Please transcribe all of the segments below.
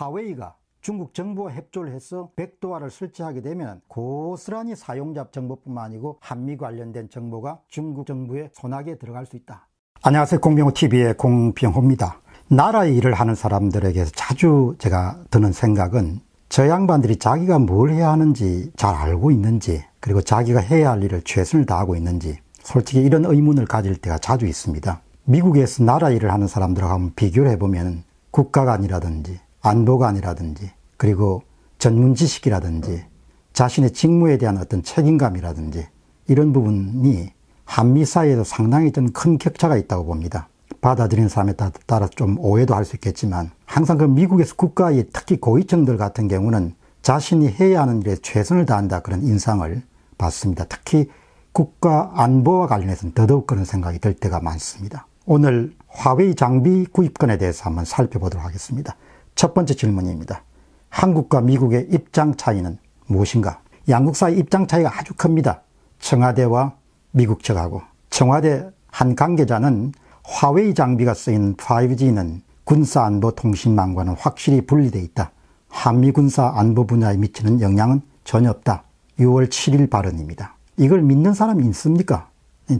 화웨이가 중국 정부와 협조를 해서 백도화를 설치하게 되면 고스란히 사용자 정보뿐만 아니고 한미 관련된 정보가 중국 정부의 손아귀에 들어갈 수 있다. 안녕하세요. 공병호TV의 공병호입니다. 나라의 일을 하는 사람들에게 서 자주 제가 드는 생각은 저 양반들이 자기가 뭘 해야 하는지 잘 알고 있는지 그리고 자기가 해야 할 일을 최선을 다하고 있는지 솔직히 이런 의문을 가질 때가 자주 있습니다. 미국에서 나라 일을 하는 사람들하고 한번 비교를 해보면 국가관이라든지 안보관이라든지 그리고 전문 지식이라든지 자신의 직무에 대한 어떤 책임감이라든지 이런 부분이 한미 사이에도 상당히 좀큰 격차가 있다고 봅니다. 받아들이는 사람에 따라 좀 오해도 할 수 있겠지만 항상 그 미국에서 국가의 특히 고위층들 같은 경우는 자신이 해야 하는 일에 최선을 다한다 그런 인상을 받습니다. 특히 국가 안보와 관련해서는 더더욱 그런 생각이 들 때가 많습니다. 오늘 화웨이 장비 구입권에 대해서 한번 살펴보도록 하겠습니다. 첫 번째 질문입니다. 한국과 미국의 입장 차이는 무엇인가? 양국 사이 입장 차이가 아주 큽니다. 청와대와 미국 측하고. 청와대 한 관계자는 화웨이 장비가 쓰인 5G는 군사 안보 통신망과는 확실히 분리돼 있다. 한미 군사 안보 분야에 미치는 영향은 전혀 없다. 6월 7일 발언입니다. 이걸 믿는 사람이 있습니까?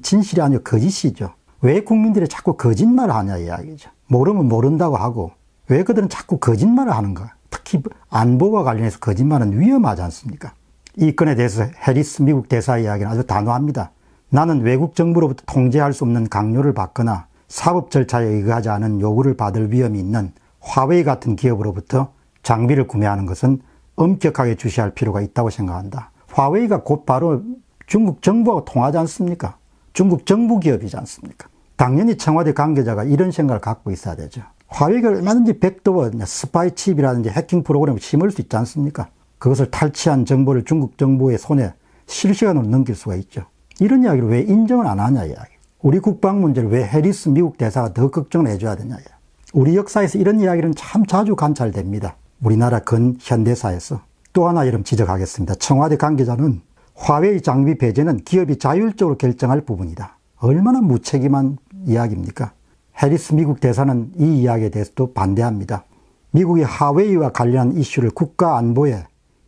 진실이 아니고 거짓이죠. 왜 국민들이 자꾸 거짓말을 하냐 이야기죠. 모르면 모른다고 하고 왜 그들은 자꾸 거짓말을 하는가? 특히 안보와 관련해서 거짓말은 위험하지 않습니까? 이 건에 대해서 해리스 미국 대사 이야기는 아주 단호합니다. 나는 외국 정부로부터 통제할 수 없는 강요를 받거나 사법 절차에 의거하지 않은 요구를 받을 위험이 있는 화웨이 같은 기업으로부터 장비를 구매하는 것은 엄격하게 주시할 필요가 있다고 생각한다. 화웨이가 곧바로 중국 정부하고 통하지 않습니까? 중국 정부 기업이지 않습니까? 당연히 청와대 관계자가 이런 생각을 갖고 있어야 되죠. 화웨이가 얼마든지 백도어 뭐 스파이 칩이라든지 해킹 프로그램을 심을 수 있지 않습니까? 그것을 탈취한 정보를 중국 정부의 손에 실시간으로 넘길 수가 있죠. 이런 이야기를 왜 인정을 안 하냐 이야기. 우리 국방 문제를 왜 해리스 미국 대사가 더 걱정을 해줘야 되냐 이야기. 우리 역사에서 이런 이야기는 참 자주 관찰됩니다. 우리나라 근현대사에서 또 하나 이름 지적하겠습니다. 청와대 관계자는 화웨이 장비 배제는 기업이 자율적으로 결정할 부분이다. 얼마나 무책임한 이야기입니까? 해리스 미국 대사는 이 이야기에 대해서도 반대합니다. 미국이 하웨이와 관련한 이슈를 국가 안보에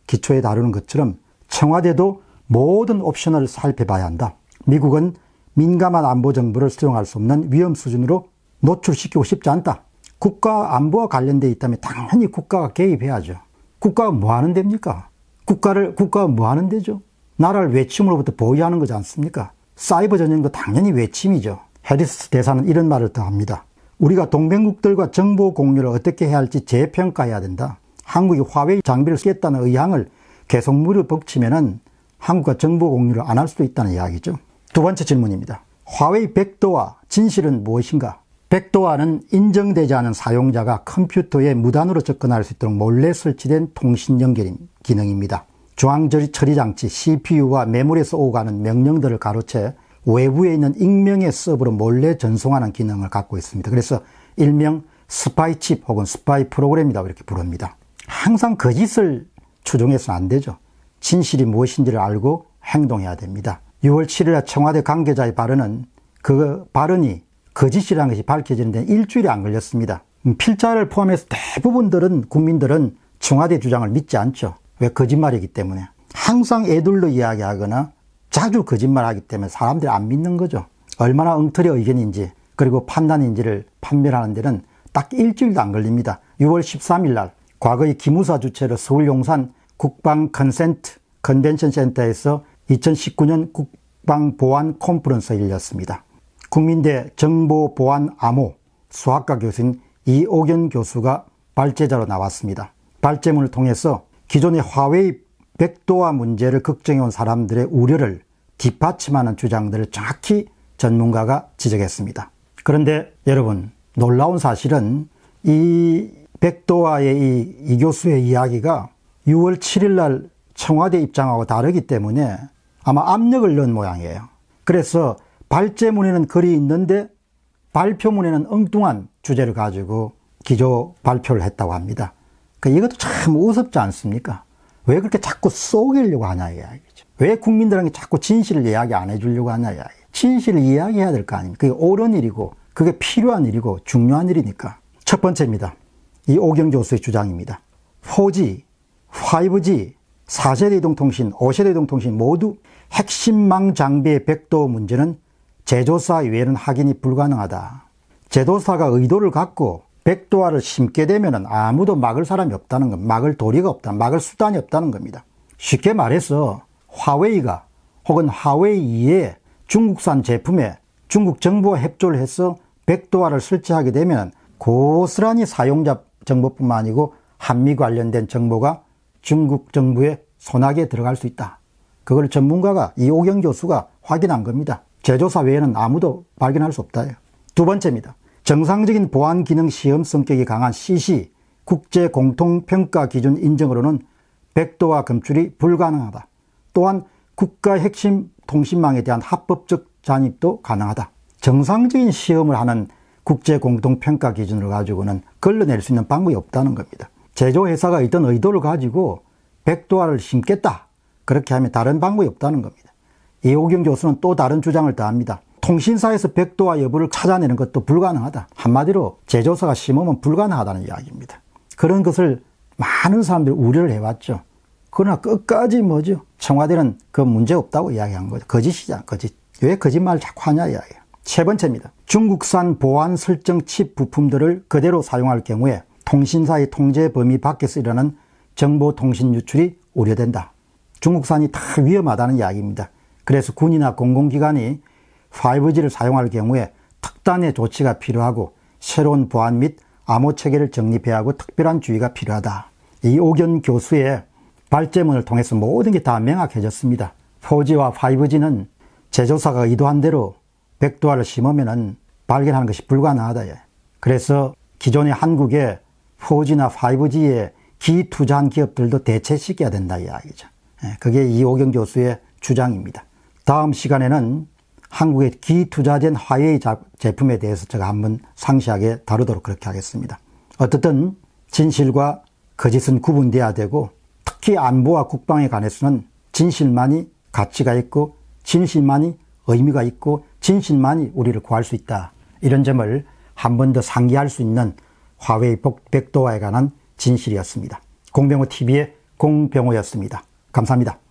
기초에 다루는 것처럼 청와대도 모든 옵션을 살펴봐야 한다. 미국은 민감한 안보 정보를 수용할 수 없는 위험 수준으로 노출시키고 싶지 않다. 국가 안보와 관련돼 있다면 당연히 국가가 개입해야죠. 국가가 뭐 하는 데입니까? 국가를 국가가 뭐 하는 데죠? 나라를 외침으로부터 보유하는 거지 않습니까? 사이버 전쟁도 당연히 외침이죠. 해리스 대사는 이런 말을 더 합니다. 우리가 동맹국들과 정보 공유를 어떻게 해야 할지 재평가해야 된다. 한국이 화웨이 장비를 쓰겠다는 의향을 계속 무릎벅치면은 한국과 정보 공유를 안 할 수도 있다는 이야기죠. 두 번째 질문입니다. 화웨이 백도와 진실은 무엇인가? 백도와는 인정되지 않은 사용자가 컴퓨터에 무단으로 접근할 수 있도록 몰래 설치된 통신 연결 기능입니다. 중앙 처리 장치 CPU와 메모리에서 오가는 명령들을 가로채 외부에 있는 익명의 서버로 몰래 전송하는 기능을 갖고 있습니다. 그래서 일명 스파이 칩 혹은 스파이 프로그램이라고 이렇게 부릅니다. 항상 거짓을 그 추종해서는 안 되죠. 진실이 무엇인지를 알고 행동해야 됩니다. 6월 7일 청와대 관계자의 발언은 그 발언이 거짓이라는 그 것이 밝혀지는 데 일주일이 안 걸렸습니다. 음, 필자를 포함해서 대부분들은 국민들은 청와대 주장을 믿지 않죠. 왜 거짓말이기 때문에. 항상 애둘러 이야기하거나 자주 거짓말하기 때문에 사람들이 안 믿는 거죠. 얼마나 엉터리 의견인지 그리고 판단인지를 판별하는 데는 딱 일주일도 안 걸립니다. 6월 13일 날 과거의 기무사 주최로 서울 용산 국방 컨센트 컨벤션 센터에서 2019년 국방보안 콘퍼런스가 열렸습니다. 국민대 정보보안 암호 수학과 교수인 이오견 교수가 발제자로 나왔습니다. 발제문을 통해서 기존의 화웨이 백도화 문제를 걱정해온 사람들의 우려를 뒷받침하는 주장들을 정확히 전문가가 지적했습니다. 그런데 여러분 놀라운 사실은 이 백도와의 이, 이 교수의 이야기가 6월 7일 날 청와대 입장하고 다르기 때문에 아마 압력을 넣은 모양이에요. 그래서 발제문에는 글이 있는데 발표문에는 엉뚱한 주제를 가지고 기조 발표를 했다고 합니다. 그 이것도 참 우습지 않습니까? 왜 그렇게 자꾸 쏘이려고 하냐 이야기죠. 왜 국민들에게 자꾸 진실을 이야기 안 해주려고 하냐. 야. 진실을 이야기해야 될 거 아닙니까? 그게 옳은 일이고 그게 필요한 일이고 중요한 일이니까. 첫 번째입니다. 이 오경 교수의 주장입니다. 4G, 5G, 4세대 이동통신, 5세대 이동통신 모두 핵심망 장비의 백도 문제는 제조사 외에는 확인이 불가능하다. 제조사가 의도를 갖고 백도화를 심게 되면 아무도 막을 사람이 없다는 것, 막을 도리가 없다, 막을 수단이 없다는 겁니다. 쉽게 말해서 화웨이가 혹은 화웨이의 중국산 제품에 중국 정부와 협조를 해서 백도화를 설치하게 되면 고스란히 사용자 정보뿐만 아니고 한미 관련된 정보가 중국 정부의 손아귀에 들어갈 수 있다. 그걸 전문가가 이오경 교수가 확인한 겁니다. 제조사 외에는 아무도 발견할 수 없다. 두 번째입니다. 정상적인 보안 기능 시험 성격이 강한 CC 국제 공통평가 기준 인정으로는백도화 검출이 불가능하다. 또한 국가 핵심 통신망에 대한 합법적 잔입도 가능하다. 정상적인 시험을 하는 국제 공동평가 기준을 가지고는 걸러낼 수 있는 방법이 없다는 겁니다. 제조회사가 있던 의도를 가지고 백도화를 심겠다. 그렇게 하면 다른 방법이 없다는 겁니다. 이호경 교수는 또 다른 주장을 더합니다. 통신사에서 백도화 여부를 찾아내는 것도 불가능하다. 한마디로 제조사가 심으면 불가능하다는 이야기입니다. 그런 것을 많은 사람들이 우려를 해왔죠. 그러나 끝까지 뭐죠? 청와대는 그 문제 없다고 이야기한 거죠. 거짓이자 거짓. 왜거짓말 자꾸 하냐 이야기세 번째입니다. 중국산 보안 설정 칩 부품들을 그대로 사용할 경우에 통신사의 통제 범위 밖에서 일어나는 정보통신 유출이 우려된다. 중국산이 다 위험하다는 이야기입니다. 그래서 군이나 공공기관이 5G를 사용할 경우에 특단의 조치가 필요하고 새로운 보안 및 암호체계를 정립해야 하고 특별한 주의가 필요하다. 이 오견 교수의 발제문을 통해서 모든 게 다 명확해졌습니다. 4G와 5G는 제조사가 의도한 대로 백두화를 심으면 발견하는 것이 불가능하다. 그래서 기존의 한국에 4G나 5G에 기투자한 기업들도 대체시켜야 된다 이야기죠. 예, 그게 이오경 교수의 주장입니다. 다음 시간에는 한국의 기투자된 화웨이 제품에 대해서 제가 한번 상시하게 다루도록 그렇게 하겠습니다. 어떻든 진실과 거짓은 구분돼야 되고 특히 안보와 국방에 관해서는 진실만이 가치가 있고 진실만이 의미가 있고 진실만이 우리를 구할 수 있다. 이런 점을 한 번 더 상기할 수 있는 화웨이 백도와에 관한 진실이었습니다. 공병호 TV의 공병호였습니다. 감사합니다.